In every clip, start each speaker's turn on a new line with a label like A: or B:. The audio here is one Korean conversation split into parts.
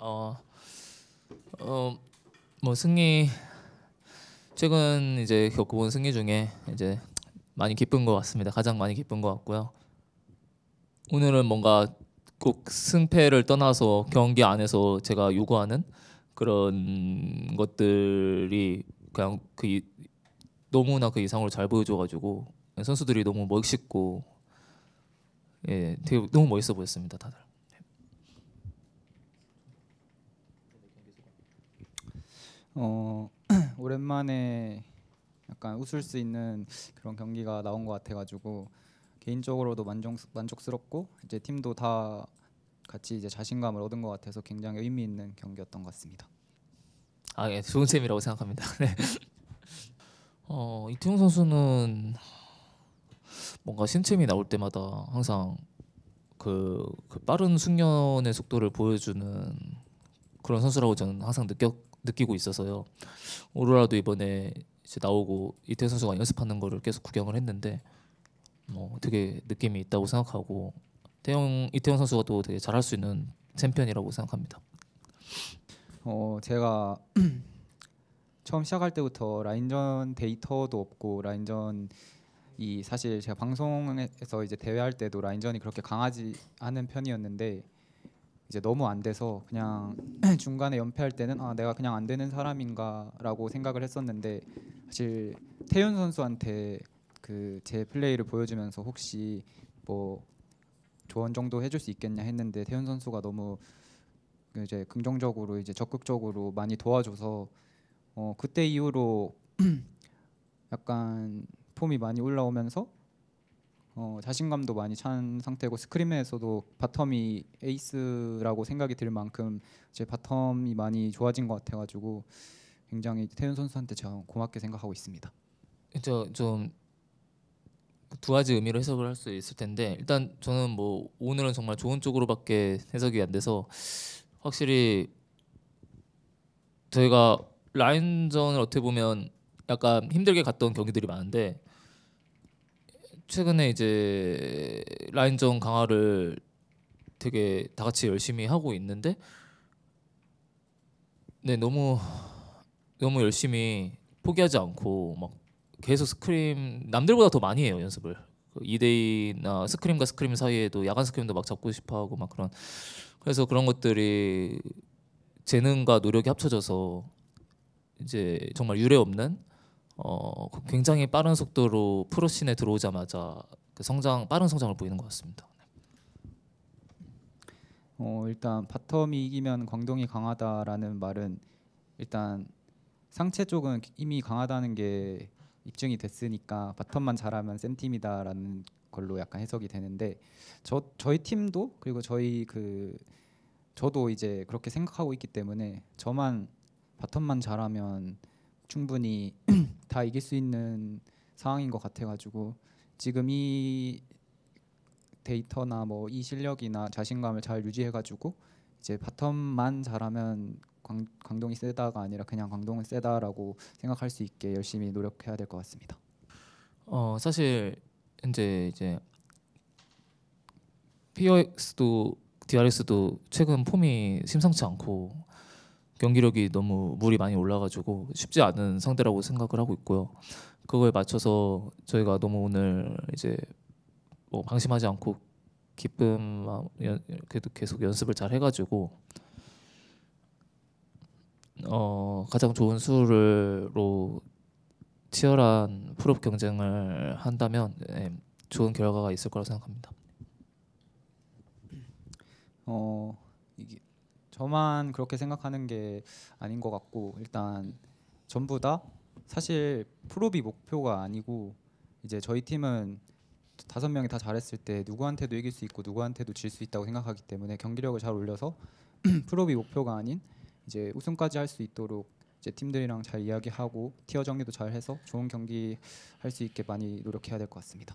A: 어어뭐 승리 최근 이제 겪어본 승리 중에 이제 많이 기쁜 것 같습니다. 가장 많이 기쁜 것 같고요. 오늘은 뭔가 꼭 승패를 떠나서 경기 안에서 제가 요구하는 그런 것들이 그냥 그 너무나 그 이상으로 잘 보여줘가지고 선수들이 너무 멋있고 예 되게 너무 멋있어 보였습니다 다들.
B: 어, 오랜만에 약간 웃을 수 있는 그런 경기가 나온 것 같아가지고 개인적으로도 만족 만족스럽고 이제 팀도 다 같이 이제 자신감을 얻은 것 같아서 굉장히 의미 있는 경기였던 것 같습니다. 아, 예, 좋은 셈이라고 생각합니다. 네.
A: 어, 이태용 선수는 뭔가 신체미 나올 때마다 항상 그, 그 빠른 숙련의 속도를 보여주는 그런 선수라고 저는 항상 느꼈 느끼고 있어서요. 오로라도 이번에 이제 나오고 이태 선수가 연습하는 거를 계속 구경을 했는데 뭐 되게 느낌이 있다고 생각하고 태영 이태영 선수가 또 되게 잘할 수 있는 챔피언이라고 생각합니다.
B: 어 제가 처음 시작할 때부터 라인전 데이터도 없고 라인전 이 사실 제가 방송에서 이제 대회할 때도 라인전이 그렇게 강하지 않은 편이었는데 이제 너무 안 돼서 그냥 중간에 연패할 때는 아 내가 그냥 안 되는 사람인가라고 생각을 했었는데 사실 태윤 선수한테 그 제 플레이를 보여주면서 혹시 뭐 조언 정도 해줄 수 있겠냐 했는데 태윤 선수가 너무 이제 긍정적으로 이제 적극적으로 많이 도와줘서 어 그때 이후로 약간 폼이 많이 올라오면서 어, 자신감도 많이 찬 상태고 스크림에서도 바텀이 에이스라고 생각이 들 만큼 제 바텀이 많이 좋아진 것 같아가지고 굉장히 태윤 선수한테 저 고맙게 생각하고 있습니다.
A: 저좀 두 가지 의미로 해석을 할 수 있을 텐데 일단 저는 뭐 오늘은 정말 좋은 쪽으로밖에 해석이 안 돼서 확실히 저희가 라인전을 어떻게 보면 약간 힘들게 갔던 경기들이 많은데 최근에 이제 라인전 강화를 되게 다 같이 열심히 하고 있는데 네 너무 너무 열심히 포기하지 않고 막 계속 스크림 남들보다 더 많이 해요 연습을 그 2대2나 스크림과 스크림 사이에도 야간 스크림도 막 잡고 싶어하고 막 그런 그래서 그런 것들이 재능과 노력이 합쳐져서 이제 정말 유례 없는 어, 굉장히 빠른 속도로 프로씬에 들어오자마자 그 성장
B: 빠른 성장을 보이는 것 같습니다. 어, 일단 바텀이 이기면 광동이 강하다라는 말은 일단 상체 쪽은 이미 강하다는 게 입증이 됐으니까 바텀만 잘하면 센 팀이다라는 걸로 약간 해석이 되는데 저 저희 팀도 그리고 저희 그 저도 이제 그렇게 생각하고 있기 때문에 저만 바텀만 잘하면 충분히 다 이길 수 있는 상황인 것 같아가지고 지금 이 데이터나 뭐 이 실력이나 자신감을 잘 유지해가지고 이제 바텀만 잘하면 광, 광동이 세다가 아니라 그냥 광동은 세다라고 생각할 수 있게 열심히 노력해야 될 것 같습니다. 어 사실
A: 현재 이제 POX도 DRX도 최근 폼이 심상치 않고 경기력이 너무 물이 많이 올라가지고 쉽지 않은 상대라고 생각을 하고 있고요. 그거에 맞춰서 저희가 너무 오늘 이제 뭐 방심하지 않고 기쁨 계속 계속 연습을 잘 해가지고 어 가장 좋은 수를로 치열한 프로 경쟁을 한다면 네, 좋은 결과가 있을 거라고 생각합니다.
B: 어 이게 저만 그렇게 생각하는 게 아닌 것 같고 일단 전부 다 사실 프로비 목표가 아니고 이제 저희 팀은 다섯 명이 다 잘했을 때 누구한테도 이길 수 있고 누구한테도 질 수 있다고 생각하기 때문에 경기력을 잘 올려서 프로비 목표가 아닌 이제 우승까지 할 수 있도록 이제 팀들이랑 잘 이야기하고 티어 정리도 잘 해서 좋은 경기 할 수 있게 많이 노력해야 될 것 같습니다.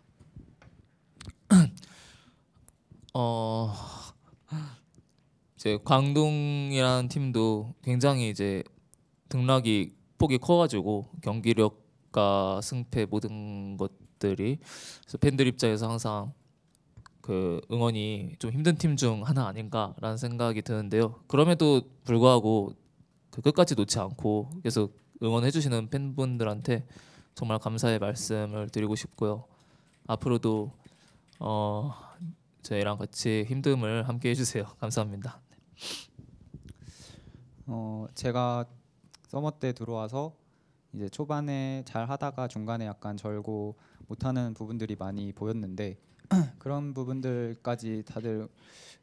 A: 어 이제 광동이라는 팀도 굉장히 이제 등락이 폭이 커가지고 경기력과 승패 모든 것들이 그래서 팬들 입장에서 항상 그 응원이 좀 힘든 팀 중 하나 아닌가라는 생각이 드는데요. 그럼에도 불구하고 그 끝까지 놓지 않고 계속 응원해 주시는 팬분들한테 정말 감사의 말씀을 드리고 싶고요. 앞으로도 어 저희랑 같이 힘듦을 함께 해주세요. 감사합니다.
B: 어 제가 서머 때 들어와서 이제 초반에 잘 하다가 중간에 약간 절고 못하는 부분들이 많이 보였는데 그런 부분들까지 다들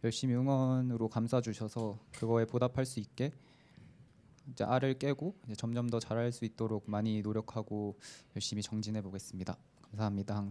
B: 열심히 응원으로 감싸주셔서 그거에 보답할 수 있게 이제 알을 깨고 이제 점점 더 잘할 수 있도록 많이 노력하고 열심히 정진해 보겠습니다. 감사합니다. 항상.